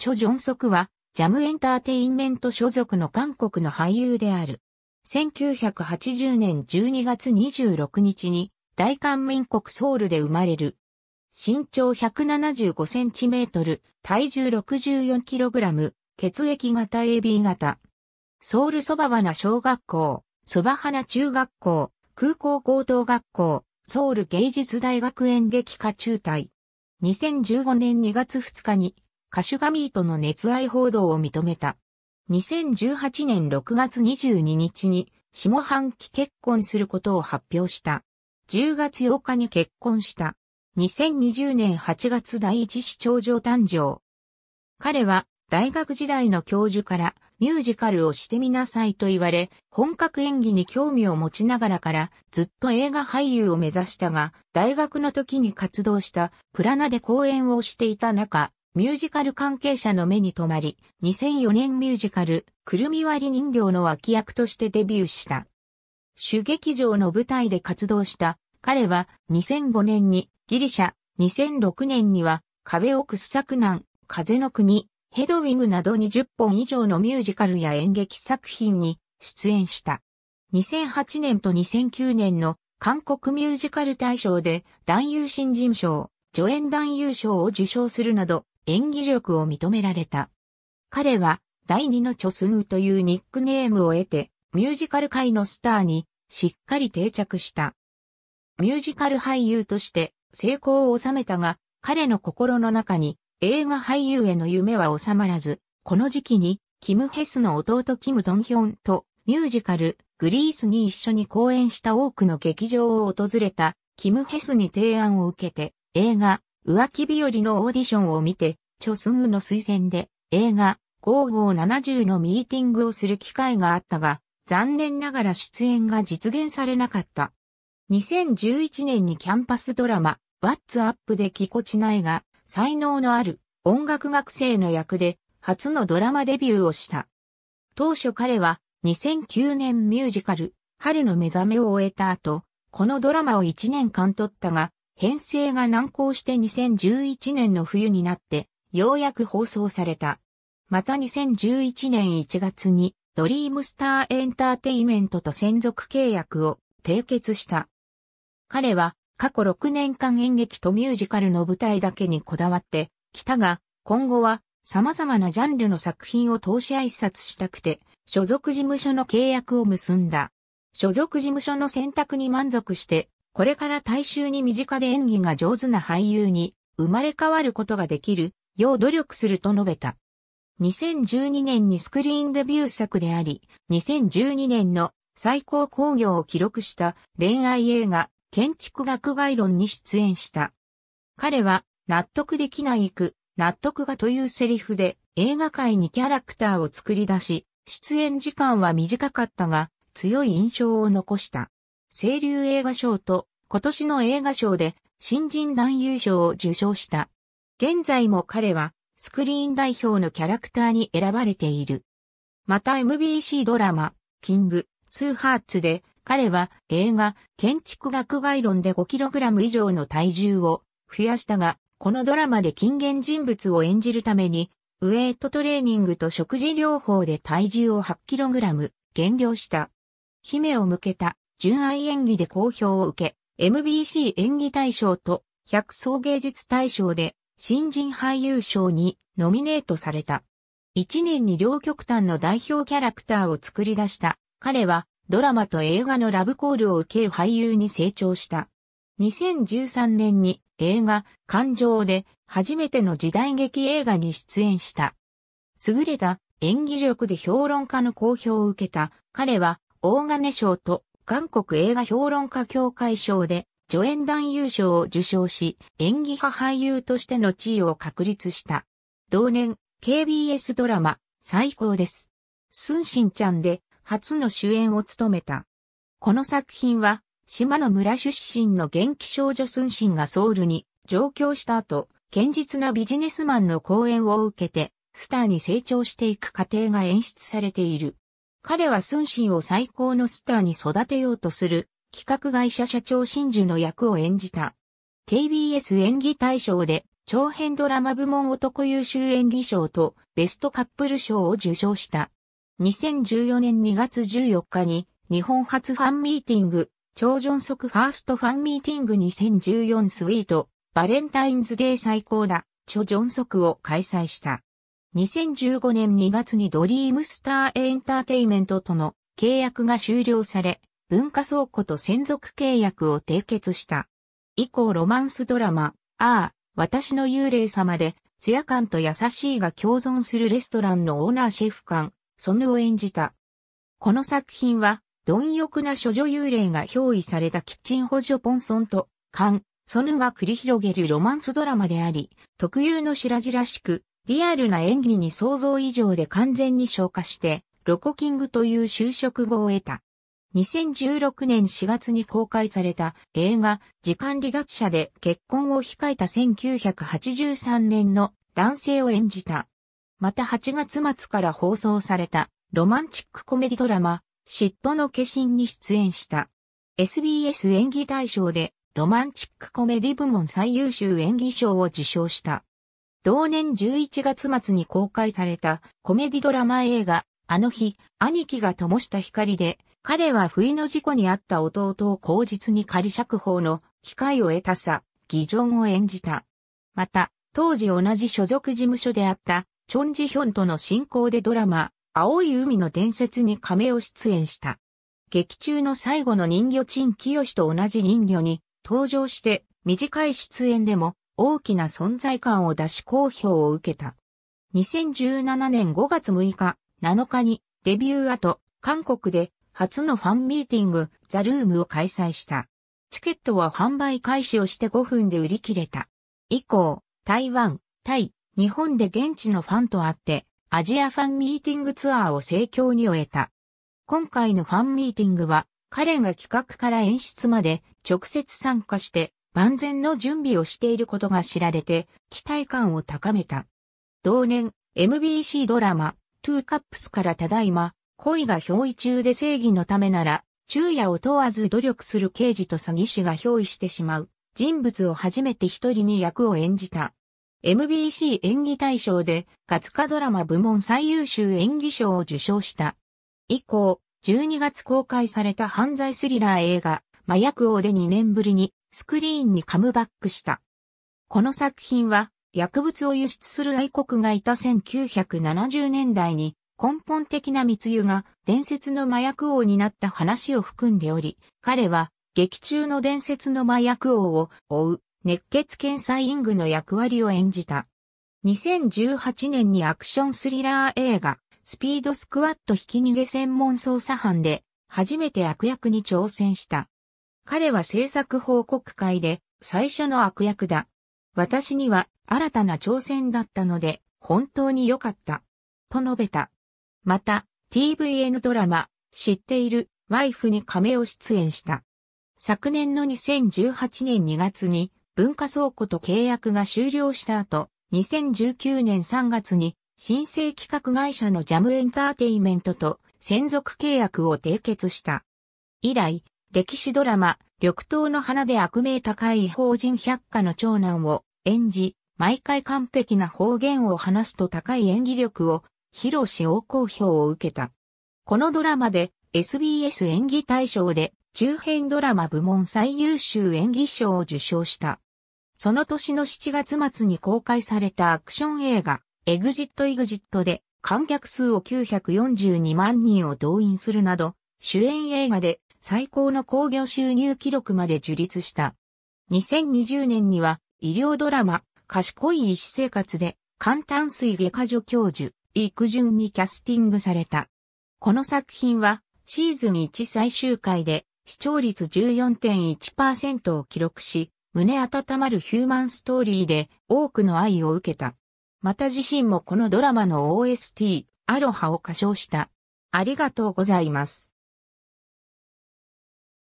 チョ・ジョンソクは、ジャムエンターテインメント所属の韓国の俳優である。1980年12月26日に、大韓民国ソウルで生まれる。身長175センチメートル、体重64キログラム、血液型 AB 型。ソウルそば花小学校、そば花中学校、空港高等学校、ソウル芸術大学演劇科中退。2015年2月2日にカシュガミーとの熱愛報道を認めた。2018年6月22日に下半期結婚することを発表した。10月8日に結婚した。2020年8月第一市長上誕生。彼は大学時代の教授からミュージカルをしてみなさいと言われ、本格演技に興味を持ちながらからずっと映画俳優を目指したが、大学の時に活動したプラナで講演をしていた中、ミュージカル関係者の目に留まり、2004年ミュージカル、くるみ割り人形の脇役としてデビューした。主劇場の舞台で活動した、彼は2005年にギリシャ、2006年には壁を掘削難、風の国、ヘドウィングなど20本以上のミュージカルや演劇作品に出演した。2008年と2009年の韓国ミュージカル大賞で男優新人賞、助演男優賞を受賞するなど演技力を認められた。彼は第二のチョスヌーというニックネームを得てミュージカル界のスターにしっかり定着した。ミュージカル俳優として成功を収めたが彼の心の中に映画俳優への夢は収まらず、この時期にキム・ヘスの弟キム・ドンヒョンとミュージカルグリースに一緒に公演した多くの劇場を訪れたキム・ヘスに提案を受けて映画浮気日和のオーディションを見て、チョスンウの推薦で映画5570のミーティングをする機会があったが、残念ながら出演が実現されなかった。2011年にキャンパスドラマ、ワッツアップでキこちないが、才能のある音楽学生の役で、初のドラマデビューをした。当初彼は、2009年ミュージカル、春の目覚めを終えた後、このドラマを1年間撮ったが、編成が難航して2011年の冬になって、ようやく放送された。また2011年1月に、ドリームスターエンターテイメントと専属契約を締結した。彼は、過去6年間演劇とミュージカルの舞台だけにこだわって、きたが、今後は様々なジャンルの作品を投資挨拶したくて、所属事務所の契約を結んだ。所属事務所の選択に満足して、これから大衆に身近で演技が上手な俳優に生まれ変わることができるよう努力すると述べた。2012年にスクリーンデビュー作であり、2012年の最高興行を記録した恋愛映画建築学概論に出演した。彼は納得できないく、納得がというセリフで映画界にキャラクターを作り出し、出演時間は短かったが強い印象を残した。清流映画賞と今年の映画賞で新人男優賞を受賞した。現在も彼はスクリーン代表のキャラクターに選ばれている。また MBC ドラマ、キング、ツーハーツで彼は映画、建築学概論で 5kg 以上の体重を増やしたが、このドラマで近現人物を演じるために、ウエイトトレーニングと食事療法で体重を 8kg 減量した。姫を向けた純愛演技で好評を受け、MBC 演技大賞と百層芸術大賞で新人俳優賞にノミネートされた。一年に両極端の代表キャラクターを作り出した彼はドラマと映画のラブコールを受ける俳優に成長した。2013年に映画感情で初めての時代劇映画に出演した。優れた演技力で評論家の好評を受けた彼は大金賞と韓国映画評論家協会賞で助演男優賞を受賞し、演技派俳優としての地位を確立した。同年、KBS ドラマ、最高です。スンシンちゃんで初の主演を務めた。この作品は、島の村出身の元気少女スンシンがソウルに上京した後、堅実なビジネスマンの講演を受けて、スターに成長していく過程が演出されている。彼は寸心を最高のスターに育てようとする企画会社社長真珠の役を演じた。KBS 演技大賞で長編ドラマ部門男優秀演技賞とベストカップル賞を受賞した。2014年2月14日に日本初ファンミーティング、超ジョンファーストファンミーティング2014スイート、バレンタインズデー最高だ、超ジョンソクを開催した。2015年2月にドリームスターエンターテイメントとの契約が終了され、文化倉庫と専属契約を締結した。以降ロマンスドラマ、ああ、私の幽霊様で、ツヤ感と優しいが共存するレストランのオーナーシェフ感、ソヌを演じた。この作品は、貪欲な処女幽霊が憑依されたキッチン補助ポンソンと、カン、ソヌが繰り広げるロマンスドラマであり、特有の白々しく、リアルな演技に想像以上で完全に消化して、ロコキングという就職後を得た。2016年4月に公開された映画、時間離脱者で結婚を控えた1983年の男性を演じた。また8月末から放送されたロマンチックコメディドラマ、嫉妬の化身に出演した。SBS 演技大賞でロマンチックコメディ部門最優秀演技賞を受賞した。同年11月末に公開されたコメディドラマ映画、あの日、兄貴が灯した光で、彼は不意の事故に遭った弟を口実に仮釈放の機会を得たさ、議ジを演じた。また、当時同じ所属事務所であった、チョンジヒョンとの進行でドラマ、青い海の伝説に亀を出演した。劇中の最後の人魚陳清と同じ人魚に登場して短い出演でも大きな存在感を出し好評を受けた。2017年5月6日、7日にデビュー後、韓国で初のファンミーティング、ザ・ルームを開催した。チケットは販売開始をして5分で売り切れた。以降、台湾、タイ、日本で現地のファンと会って、アジアファンミーティングツアーを盛況に終えた。今回のファンミーティングは、彼が企画から演出まで直接参加して万全の準備をしていることが知られて、期待感を高めた。同年、MBC ドラマ、トゥーカップスからただいま、恋が憑依中で正義のためなら、昼夜を問わず努力する刑事と詐欺師が憑依してしまう、人物を初めて一人に役を演じた。MBC 演技大賞で、活花ドラマ部門最優秀演技賞を受賞した。以降、12月公開された犯罪スリラー映画、麻薬王で2年ぶりにスクリーンにカムバックした。この作品は、薬物を輸出する愛国がいた1970年代に根本的な密輸が伝説の麻薬王になった話を含んでおり、彼は劇中の伝説の麻薬王を追う熱血検査イングの役割を演じた。2018年にアクションスリラー映画スピードスクワットひき逃げ専門捜査班で初めて悪役に挑戦した。彼は制作報告会で最初の悪役だ。私には新たな挑戦だったので本当に良かった。と述べた。また TVN ドラマ知っているワイフに亀を出演した。昨年の2018年2月に文化倉庫と契約が終了した後、2019年3月に新生企画会社のジャムエンターテイメントと専属契約を締結した。以来、歴史ドラマ、緑灯の花で悪名高い法人百科の長男を演じ、毎回完璧な方言を話すと高い演技力を披露し大好評を受けた。このドラマで SBS 演技大賞で中編ドラマ部門最優秀演技賞を受賞した。その年の7月末に公開されたアクション映画、エグジットエグジットで観客数を942万人を動員するなど、主演映画で最高の興行収入記録まで樹立した。2020年には医療ドラマ、賢い医師生活で、簡単水外科助教授、イュ順にキャスティングされた。この作品は、シーズン1最終回で、視聴率14.1%を記録し、胸温まるヒューマンストーリーで多くの愛を受けた。また自身もこのドラマの OST、アロハを歌唱した。ありがとうございます。